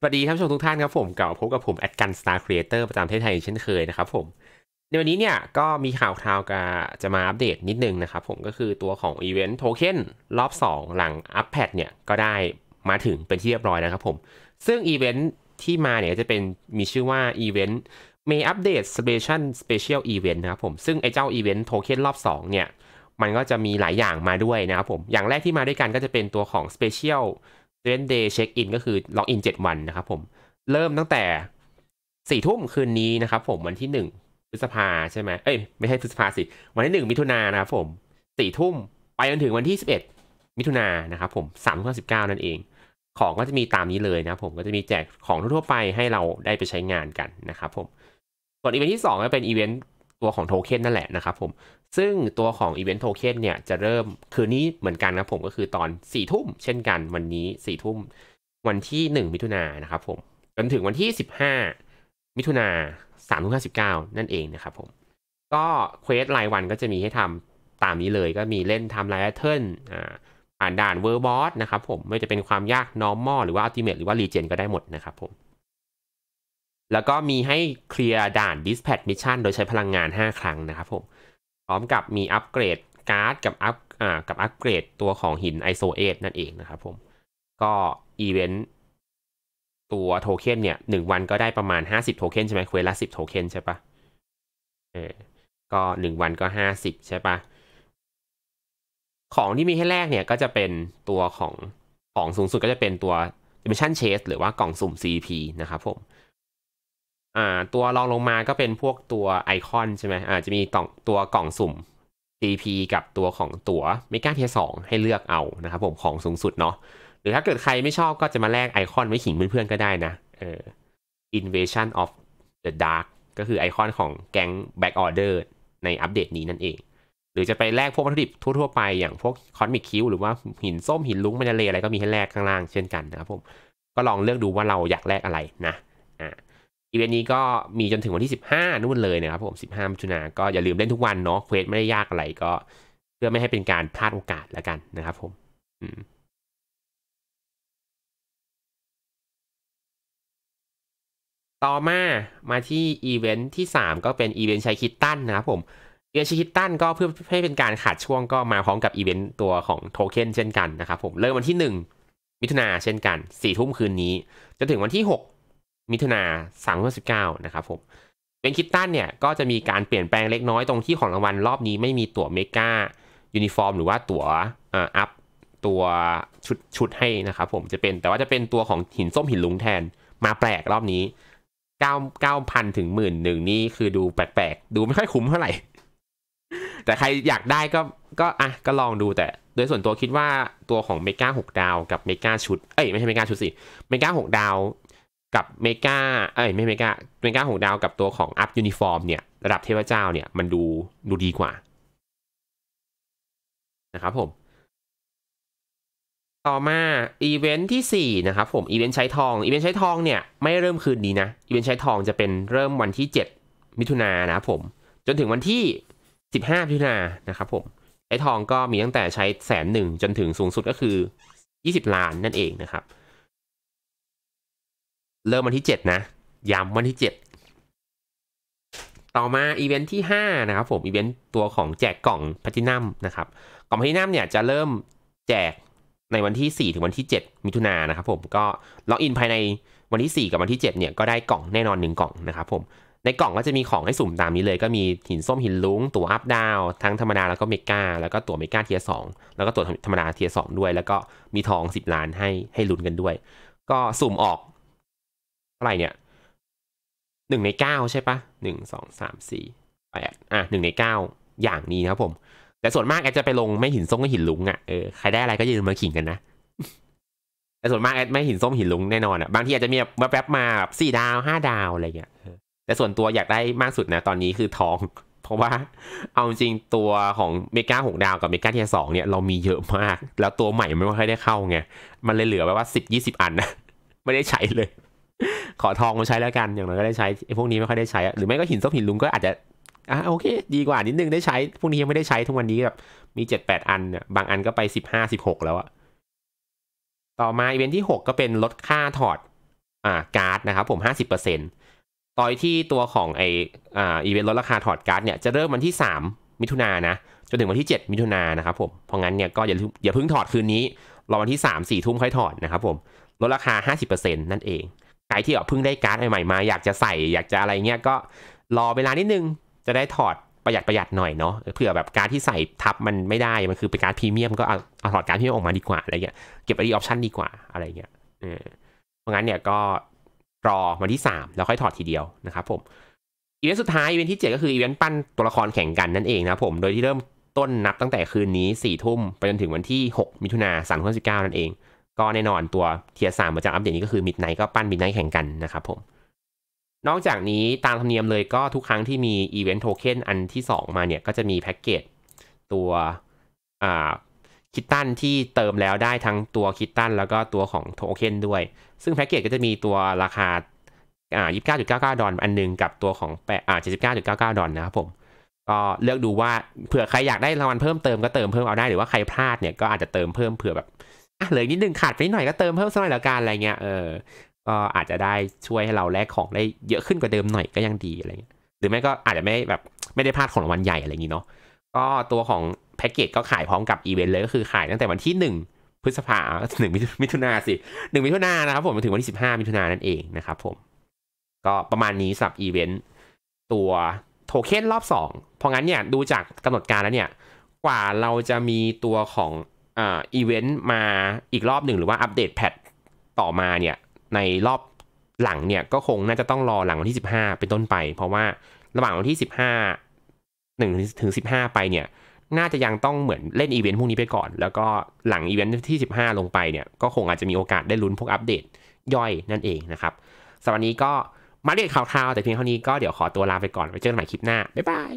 สวัสดีท่านผู้ชมทุกท่านครับผมกลับพบกับผมแอดกันสตาร์ครีเอเตอร์ประจำประเทศไทยเช่นเคยนะครับผม ในวันนี้เนี่ยก็มีข่าวคราวกัจะมาอัปเดตนิดนึงนะครับผม ก็คือตัวของอีเวนต์โทเค็นรอบ 2 หลังอัปแพดเนี่ยก็ได้มาถึงเป็นที่เรียบร้อยนะครับผม ซึ่งอีเวนต์ที่มาเนี่ยจะเป็นมีชื่อว่าอีเวนต์เมย์อัปเดตสเปเชียลสเปเชียลอีเวนต์นะครับผม ซึ่งไอเจ้าอีเวนต์โทเค็นรอบ2เนี่ยมันก็จะมีหลายอย่างมาด้วยนะครับผมอย่างแรกที่มาด้วยกันก็จะเป็นตัวของ Special เ t u นด n t Day Check ก็คือล็อกอิน7วันนะครับผมเริ่มตั้งแต่สี่ทุ่มคืนนี้นะครับผมวันที่หนึ่งพฤษภาใช่ไหมเอ้ยไม่ใช่พฤษภาสิ วันที่หนึ่งมิถุนานะครับผมสี่ทุ่มไปจนถึงวันที่สิบเอ็ดมิถุนานะครับผมสามทุ่มสิบเก้านั่นเอง ของก็จะมีตามนี้เลยนะครับผมก็จะมีแจกของทั่วไปให้เราได้ไปใช้งานกันนะครับผมส่วนอีเวนท์ที่สองก็เป็นอีเวนท์ตัวของโทเค็นนั่นแหละนะครับผม ซึ่งตัวของอีเวนต์โทเค็นเนี่ยจะเริ่มคืนนี้เหมือนกันนะผม ก็คือตอน4ี่ทุ่ม เช่นกันวันนี้4ี่ทุ่มวันที่ 1 มิถุนายนนะครับผมจนถึงวันที่ 15 มิถุนาสามทุ่มห้าสิบเก้านั่นเองนะครับผม ก็เควสรายวันก็จะมีให้ทำตามนี้เลยก็มีเล่นทำไลท์เทิร์นผ่านด่านเวอร์บอสนะครับผมไม่จะเป็นความยากนอร์มอลหรือว่าอัลติเมทหรือว่ารีเจนก็ได้หมดนะครับผมแล้วก็มีให้เคลียร์ด่าน Dispatch Mission โดยใช้พลังงาน 5 ครั้งนะครับผม พร้อมกับมีอัปเกรดการ์ดกับอัพอ่ากับอัปเกรดตัวของหิน ISO อนั่นเองนะครับผม ก็อีเวนต์ตัวโทเค็นเนี่ยหนึ่งวันก็ได้ประมาณ 50โทเค็นใช่ไหมเควละ10โทเค็นใช่ปะเออ ก็หนึ่งวันก็ 50 ใช่ปะของที่มีให้แรกเนี่ยก็จะเป็นตัวของ ของสูงสุดก็จะเป็นตัว Dimension Chase หรือว่ากล่องสุ่ม CP นะครับผม่าตัวรองลงมาก็เป็นพวกตัวไอคอนใช่ไหมอ่าจะมีต่องตัวกล่องสุ่ม CP กับตัวของตัวเมกาเทียสองให้เลือกเอานะครับผมของสูงสุดเนาะหรือถ้าเกิดใครไม่ชอบก็จะมาแลกไอคอนไว้ขิงเพื่อนๆก็ได้นะเออ Invasion of the Dark ก็คือไอคอนของแก๊ง Back Order ในอัปเดตนี้นั่นเอง หรือจะไปแลกพวกวัตถุดิบทั่ว ๆไป อย่างพวกคอนมิคคิวหรือว่า หินส้มหินลุ้งมันจะเลอะไรก็มีให้แลกข้างล่างเช่นกันนะครับผมก็ลองเลือกดูว่าเราอยากแลกอะไรนะอ่าอีเวนต์นี้ก็มีจนถึงวันที่ 15นู่นเลยนะครับผม15มิถุนาก็อย่าลืมเล่นทุกวันเนาะเควสไม่ได้ยากอะไรก็เพื่อไม่ให้เป็นการพลาดโอกาสแล้วกันนะครับผมต่อมามาที่อีเวนต์ที่ 3 ก็เป็นอีเวนต์ชัยคิตตันนะครับ ผมอีเวนต์ชัยคิตตันก็เพื่อให้เป็นการขาดช่วงก็มาพร้อมกับอีเวนต์ตัวของโทเค็นเช่นกันนะครับ ผมเริ่มวันที่ 1 มิถุนาเช่นกัน4ทุ่มคืนนี้ จนถึงวันที่ 6มิถุนา2 0พันสิบเก้านะครับผมเวนคิตตันเนี่ยก็จะมีการเปลี่ยนแปลงเล็กน้อยตรงที่ของรางวัลรอบนี้ไม่มีตั๋วเมกายูนิฟอร์ม หรือว่าตั๋วอัพ ตัวชุดชุดให้นะครับผมจะเป็นแต่ว่าจะเป็นตัวของหินส้มหินลุงแทน มาแปลกรอบนี้เก้าเก้าพันถึงหมื่นหนึ่ง นี่คือดูแปลกๆ ดูไม่ค่อยคุ้มเท่าไหร่ แต่ใครอยากได้ก็ก็อ่ะก็ลองดูแต่ โดยส่วนตัวคิดว่าตัวของเมกาหกดาวกับเมกาชุดเอ้ยไม่ใช่เมกาชุดสิเมกาหกดาวกับเมกาเอ้ยไม่เมกาเมกาหงดาวกับตัวของอัพยูนิฟอร์มเนี่ยระดับเทพเจ้าเนี่ยมันดูดูดีกว่า นะครับผม ต่อมาอีเวนท์ที่ 4 นะครับผมอีเวนท์ใช้ทองอีเวนท์ใช้ทองเนี่ยไม่เริ่มคืนนี้นะอีเวนท์ใช้ทองจะเป็นเริ่มวันที่ 7 มิถุนายนนะครับผมจนถึงวันที่ 15 มิถุนายนนะครับผมใช้ทองก็มีตั้งแต่ใช้แสนหนึ่งจนถึงสูงสุดก็คือ 20 ล้าน นั่นเองนะครับเริ่มวันที่ 7 นะย้ำวันที่ 7 ต่อมาอีเวนท์ที่5นะครับผมอีเวนท์ตัวของแจกกล่องพพทินัมนะครับกล่องพพทินัมเนี่ยจะเริ่มแจกในวันที่ 4 ถึงวันที่ 7 มิถุนายนนะครับผมก็ล็อกอินภายในวันที่ 4 กับวันที่7เนี่ยก็ได้กล่องแน่นอนหนึ่งกล่องนะครับผมในกล่องก็จะมีของให้สุ่มตามนี้เลย ก็มีหินส้มหินลุ้งตัวอัพดาวทั้งธรรมดาแล้วก็เมกาแล้วก็ตัวเมกาเทียสองแล้วก็ตัวธรรมดาเทียสองด้วย แล้วก็มีทอง 10 ล้านให้ให้ลุ้นกันด้วย ก็สุ่มออกเท่าไหร่เนี่ยหนึ่งในเก้าใช่ปะหนึ่งสองสามสี่แปดอ่ะหนึ่งในเก้าอย่างนี้นะครับผม แต่ส่วนมากแอดจะไปลงไม่หินส้มก็หินลุงอะ่ะเออใครได้อะไรก็ยืนมาขิงกันนะ แต่ส่วนมากแอดไม่หินส้มหินลุงแน่นอนอะ่ะบางทีอาจจะมีแบบแป๊บมาสี่ดาวห้าดาวอะไรเงี้ยแต่ส่วนตัวอยากได้มากสุดนะ ตอนนี้คือทอง เพราะว่า เอาจริงตัวของเมกาหกดาวกับเมกาเทียสองเนี่ยเรามีเยอะมาก แล้วตัวใหม่ไม่ค่อยได้เข้าไงมันเลยเหลือแบบว่าสิบยี่สิบอันนะไม่ได้ใช้เลยขอทองมาใช้แล้วกันอย่างน้อยก็ได้ใช้พวกนี้ไม่ค่อยได้ใช้หรือไม่ก็หินซกหินลุงก็อาจจะอ่ะโอเคดีกว่านิดนึงได้ใช้พวกนี้ยังไม่ได้ใช้ทุกวันนี้แบบมีเจ็ดแปดอันเนี่ยบางอันก็ไปสิบห้าสิบหกแล้วอะต่อมาอีเวนท์ที่หกก็เป็นลดค่าถอดอ่าการ์ดนะครับผมห้าสิบเปอร์เซ็นต์ตอนที่ตัวของไออ่าอีเวนท์ลดราคาถอดการ์ดเนี่ย จะเริ่มวันที่สามมิถุนายนนะจนถึงวันที่เจ็ดมิถุนายนนะครับผมเพราะงั้นเนี่ยก็อย่าอย่าเพิ่งถอดคืนนี้ รอวันที่สสามี่ทุ่มค่อยถอดนะครับผมลดราคา50%นั่นเองใครที่แบบเพิ่งได้การ์ดใหม่ๆมาอยากจะใส่อยากจะอะไรเงี้ยก็รอเวลานิดนึงจะได้ถอดประหยัดประหยัดหน่อยเนาะเผื่อแบบการ์ดที่ใส่ทับมันไม่ได้ มันคือเป็นการ์ดพรีเมียมก็เอาเอาถอดการพรีเมียมออกมาดีกว่าอะไรเงี้ยเก็บไว้ดี่ออปชันดีกว่าอะไรเงี้ยเออเพราะงั้นเนี่ยก็รอวันที่ 3 แล้วค่อยถอดทีเดียวนะครับผมอีเวนต์สุดท้ายอีเวนต์ที่ 7 ก็คืออีเวนต์ปั้นตัวละครแข่งกันนั่นเองนะผมโดยที่เริ่มต้นนับตั้งแต่คืนนี้4ี่ทุ่มไปจนถึงวันที่ 6 มิถุนาสามพันสิบเก้านั่นเองก็แน่นอนตัวเทียสามปาะจำอัปเดตนี้ก็คือมิดไนก็ปั้นมิดไนแข่งกันนะครับผมนอกจากนี้ตามธรรมเนียมเลยก็ทุกครั้งที่มีอีเวนต์โทเค็นอันที่ 2 มาเนี่ยก็จะมีแพ็กเกจตัวคิตตันที่เติมแล้วได้ทั้งตัวคิตตันแล้วก็ตัวของโทเค็นด้วย ซึ่งแพ็กเกจก็จะมีตัวราคา 2 9 9ยี่สิบเก้าจุดเก้าเก้าดอลอันหนึ่งกับตัวของแป9 9เจ็ดสิบเก้าจุดเก้าเก้าดอลนะครับผมก็เลือกดูว่าเผื่อใครอยากได้รางวัลเพิ่มเติมก็เติมเพิ่มเอาได้หรือว่าใครพลาดเนี่ยก็อาจจะเติมเพิ่มเผื่อแบบอ่ะเหลือนิดนึงขาดไปนิดหน่อยก็เติมเพิ่มสักหน่อยละกันอะไรเงี้ยเออก็อาจจะได้ช่วยให้เราแลกของได้เยอะขึ้นกว่าเดิมหน่อยก็ยังดีอะไรเงี้ยหรือไม่ก็อาจจะไม่แบบไม่ได้พลาดของรางวัลใหญ่อะไรอย่างนี้เนาะก็ตัวของแพ็กเกจก็ขายพร้อมกับอีเวนต์เลยก็คือขายตั้งแต่วันที่ 1 พฤษภาหนึ่งมิถุนาสิหนึ่งมิถุนานะครับผมมาถึงวันที่15 มิถุนานั่นเองนะครับ ผม ก็ประมาณนี้สำหรับอีเวนต์ตัวโทเค็นรอบ 2 เพราะงั้นเนี่ยดูจากกำหนดการแล้วเนี่ย กว่าเราจะมีตัวของอีเวนต์มาอีกรอบหนึ่งหรือว่าอัปเดตแพทต่อมาเนี่ยในรอบหลังเนี่ยก็คงน่าจะต้องรอหลังวันที่ 15 เป็นต้นไป เพราะว่าระหว่างวันที่ 15 1ถึง 15 ไปเนี่ยน่าจะยังต้องเหมือนเล่นอีเวนต์พวกนี้ไปก่อน แล้วก็หลังอีเวนต์ที่ 15 ลงไปเนี่ยก็คงอาจจะมีโอกาสได้ลุ้นพวกอัปเดตย่อยนั่นเองนะครับสำหรับวันนี้ก็มาเรียกข่าวๆแต่เพียงเท่านี้ก็เดี๋ยวขอตัวลาไปก่อนไว้เจอกันใหม่คลิปหน้าบ๊ายบาย